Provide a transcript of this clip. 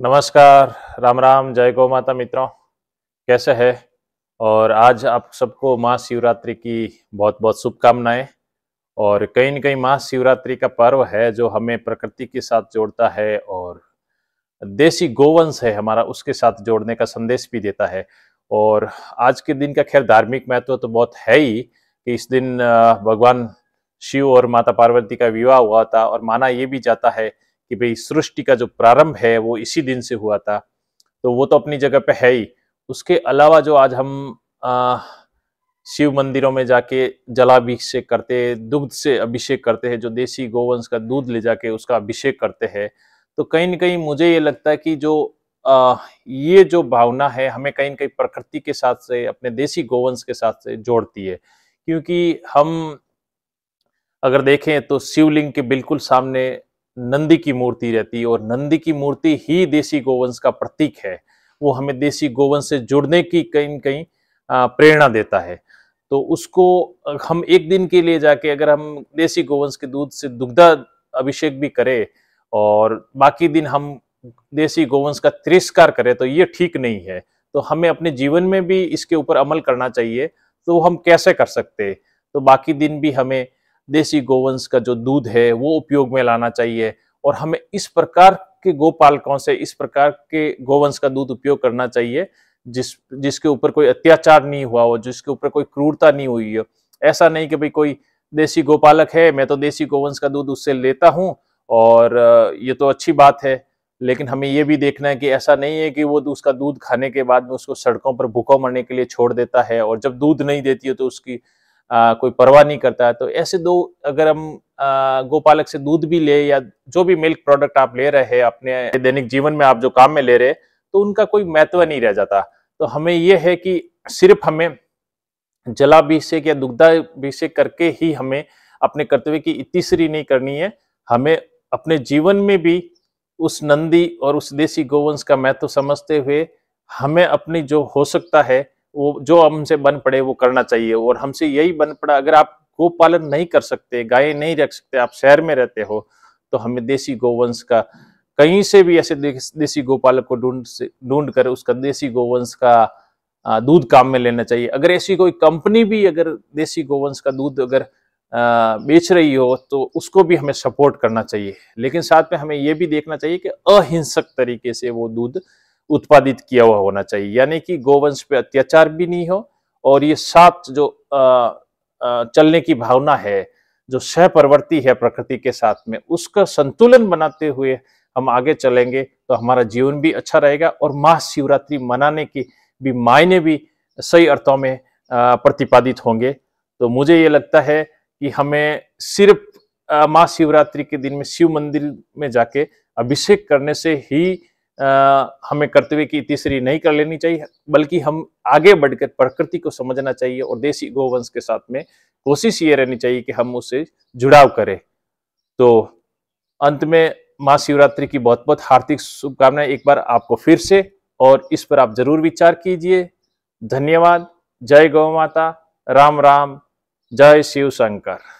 नमस्कार राम राम जय गौ माता मित्रों कैसे है और आज आप सबको माँ शिवरात्रि की बहुत बहुत शुभकामनाएं और कहीं न कहीं माँ शिवरात्रि का पर्व है जो हमें प्रकृति के साथ जोड़ता है और देसी गोवंश है हमारा उसके साथ जोड़ने का संदेश भी देता है और आज के दिन का खैर धार्मिक महत्व तो बहुत है ही कि इस दिन भगवान शिव और माता पार्वती का विवाह हुआ था और माना ये भी जाता है कि भाई सृष्टि का जो प्रारंभ है वो इसी दिन से हुआ था तो वो तो अपनी जगह पे है ही उसके अलावा जो आज हम आ, शिव मंदिरों में जाके जलाभिषेक करते दुग्ध से अभिषेक करते हैं जो देसी गोवंश का दूध ले जाके उसका अभिषेक करते हैं तो कहीं ना कहीं मुझे ये लगता है कि जो आ, ये जो भावना है हमें कहीं ना कहीं प्रकृति के साथ से अपने देसी गोवंश के साथ से जोड़ती है क्योंकि हम अगर देखें तो शिवलिंग के बिल्कुल सामने नंदी की मूर्ति रहती और नंदी की मूर्ति ही देसी गोवंश का प्रतीक है वो हमें देसी गोवंश से जुड़ने की कहीं कहीं प्रेरणा देता है तो उसको हम एक दिन के लिए जाके अगर हम देसी गोवंश के दूध से दुग्धा अभिषेक भी करें और बाकी दिन हम देसी गोवंश का तिरस्कार करें तो ये ठीक नहीं है तो हमें अपने जीवन में भी इसके ऊपर अमल करना चाहिए तो हम कैसे कर सकते तो बाकी दिन भी हमें देसी गोवंश का जो दूध है वो उपयोग में लाना चाहिए और हमें इस प्रकार के गोपालकों से इस प्रकार के गोवंश का दूध उपयोग करना चाहिए जिस जिसके ऊपर कोई अत्याचार नहीं हुआ हो जिसके ऊपर कोई क्रूरता नहीं हुई हो ऐसा नहीं कि भाई कोई देसी गोपालक है मैं तो देसी गोवंश का दूध उससे लेता हूँ और ये तो अच्छी बात है लेकिन हमें ये भी देखना है कि ऐसा नहीं है कि वो उसका दूध खाने के बाद में उसको सड़कों पर भूखों मरने के लिए छोड़ देता है और जब दूध नहीं देती है तो उसकी आ, कोई परवाह नहीं करता तो ऐसे दो अगर हम गोपालक से दूध भी ले या जो भी मिल्क प्रोडक्ट आप ले रहे हैं अपने दैनिक जीवन में आप जो काम में ले रहे तो उनका कोई महत्व नहीं रह जाता तो हमें यह है कि सिर्फ हमें जलाभिषेक या दुग्धाभिषेक करके ही हमें अपने कर्तव्य की तीसरी नहीं करनी है हमें अपने जीवन में भी उस नंदी और उस देसी गोवंश का महत्व समझते हुए हमें अपनी जो हो सकता है वो जो हमसे बन पड़े वो करना चाहिए और हमसे यही बन पड़ा अगर आप गो पालन नहीं कर सकते गाय नहीं रख सकते आप शहर में रहते हो तो हमें देसी गोवंश का कहीं से भी ऐसे देसी गोपालक को ढूंढ ढूंढ कर उसका देसी गोवंश का दूध काम में लेना चाहिए अगर ऐसी कोई कंपनी भी अगर देसी गोवंश का दूध अगर बेच रही हो तो उसको भी हमें सपोर्ट करना चाहिए लेकिन साथ में हमें यह भी देखना चाहिए कि अहिंसक तरीके से वो दूध उत्पादित किया हुआ होना चाहिए यानी कि गोवंश पे अत्याचार भी नहीं हो और ये साथ जो आ, आ, चलने की भावना है जो सहप्रवृत्ति है प्रकृति के साथ में उसका संतुलन बनाते हुए हम आगे चलेंगे तो हमारा जीवन भी अच्छा रहेगा और महाशिवरात्रि मनाने की भी मायने भी सही अर्थों में प्रतिपादित होंगे तो मुझे ये लगता है कि हमें सिर्फ महाशिवरात्रि के दिन में शिव मंदिर में जाके अभिषेक करने से ही हमें कर्तव्य की तीसरी नहीं कर लेनी चाहिए बल्कि हम आगे बढ़कर प्रकृति को समझना चाहिए और देसी गोवंश के साथ में कोशिश ये रहनी चाहिए कि हम उससे जुड़ाव करें तो अंत में महाशिवरात्रि की बहुत बहुत हार्दिक शुभकामनाएं एक बार आपको फिर से और इस पर आप जरूर विचार कीजिए धन्यवाद जय गौ माता राम राम जय शिव शंकर